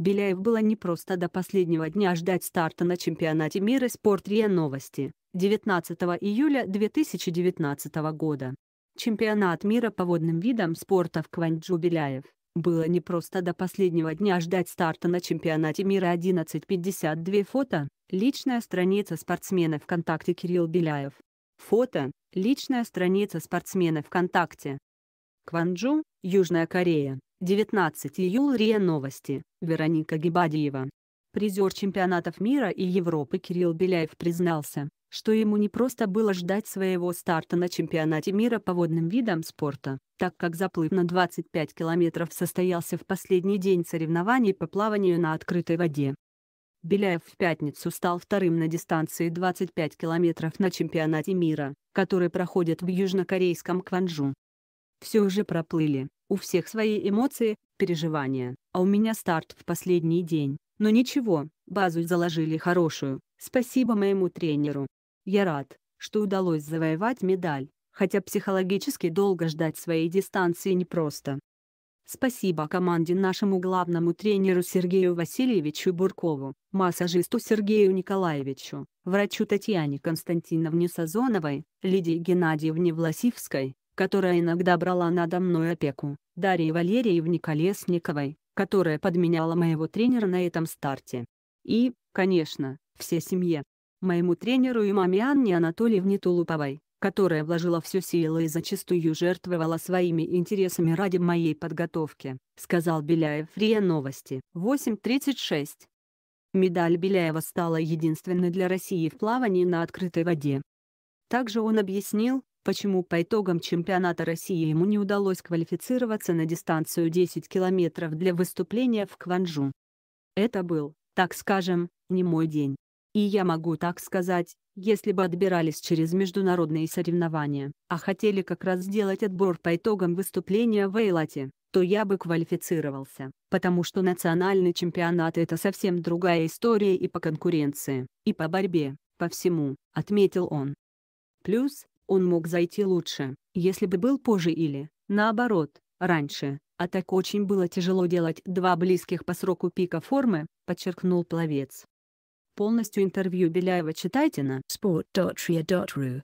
Беляев было непросто до последнего дня ждать старта на чемпионате мира «Спорт Новости» 19 июля 2019 года. Чемпионат мира по водным видам спорта в Кванджу Беляев. Было непросто до последнего дня ждать старта на чемпионате мира 11.52 фото, личная страница спортсмена ВКонтакте Кирилл Беляев. Фото, личная страница спортсмена ВКонтакте. Кванджу, Южная Корея. 19 июля Новости, Вероника Гибадиева. Призер чемпионатов мира и Европы Кирилл Беляев признался, что ему не просто было ждать своего старта на чемпионате мира по водным видам спорта, так как заплыв на 25 километров состоялся в последний день соревнований по плаванию на открытой воде. Беляев в пятницу стал вторым на дистанции 25 километров на чемпионате мира, который проходит в южнокорейском Кванджу. Все уже проплыли, у всех свои эмоции, переживания, а у меня старт в последний день. Но ничего, базу заложили хорошую, спасибо моему тренеру. Я рад, что удалось завоевать медаль, хотя психологически долго ждать своей дистанции непросто. Спасибо команде нашему главному тренеру Сергею Васильевичу Буркову, массажисту Сергею Николаевичу, врачу Татьяне Константиновне Сазоновой, Лидии Геннадьевне Власивской, которая иногда брала надо мной опеку, Дарье Валерьевне Колесниковой, которая подменяла моего тренера на этом старте. И, конечно, всей семье. Моему тренеру и маме Анне Анатольевне Тулуповой, которая вложила все силы и зачастую жертвовала своими интересами ради моей подготовки, сказал Беляев РИА Новости. 8.36 Медаль Беляева стала единственной для России в плавании на открытой воде. Также он объяснил, почему по итогам чемпионата России ему не удалось квалифицироваться на дистанцию 10 километров для выступления в Кванджу. Это был, так скажем, не мой день. И я могу так сказать, если бы отбирались через международные соревнования, а хотели как раз сделать отбор по итогам выступления в Эйлате, то я бы квалифицировался, потому что национальный чемпионат это совсем другая история и по конкуренции, и по борьбе, по всему, отметил он. Плюс, он мог зайти лучше, если бы был позже или, наоборот, раньше, а так очень было тяжело делать два близких по сроку пика формы, подчеркнул пловец. Полностью интервью Беляева читайте на sport.ria.ru